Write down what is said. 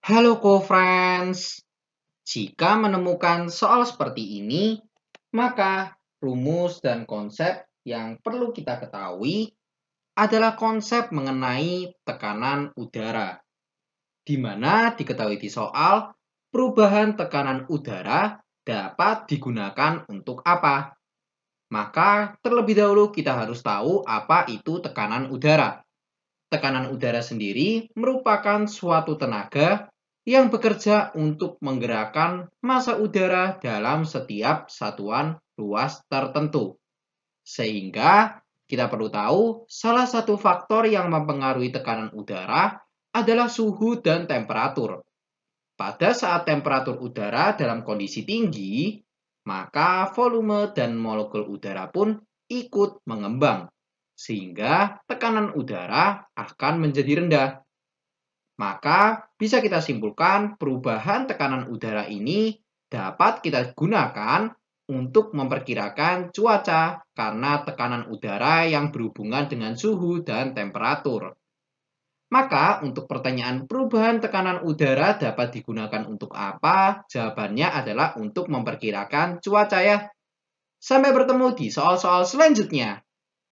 Halo co-friends. Jika menemukan soal seperti ini, maka rumus dan konsep yang perlu kita ketahui adalah konsep mengenai tekanan udara. Di mana diketahui di soal, perubahan tekanan udara dapat digunakan untuk apa? Maka terlebih dahulu kita harus tahu apa itu tekanan udara tekanan udara sendiri merupakan suatu tenaga yang bekerja untuk menggerakkan massa udara dalam setiap satuan luas tertentu. Sehingga kita perlu tahu salah satu faktor yang mempengaruhi tekanan udara adalah suhu dan temperatur. Pada saat temperatur udara dalam kondisi tinggi, maka volume dan molekul udara pun ikut mengembang sehingga tekanan udara akan menjadi rendah. Maka bisa kita simpulkan perubahan tekanan udara ini dapat kita gunakan untuk memperkirakan cuaca karena tekanan udara yang berhubungan dengan suhu dan temperatur. Maka untuk pertanyaan perubahan tekanan udara dapat digunakan untuk apa? Jawabannya adalah untuk memperkirakan cuaca ya. Sampai bertemu di soal-soal selanjutnya.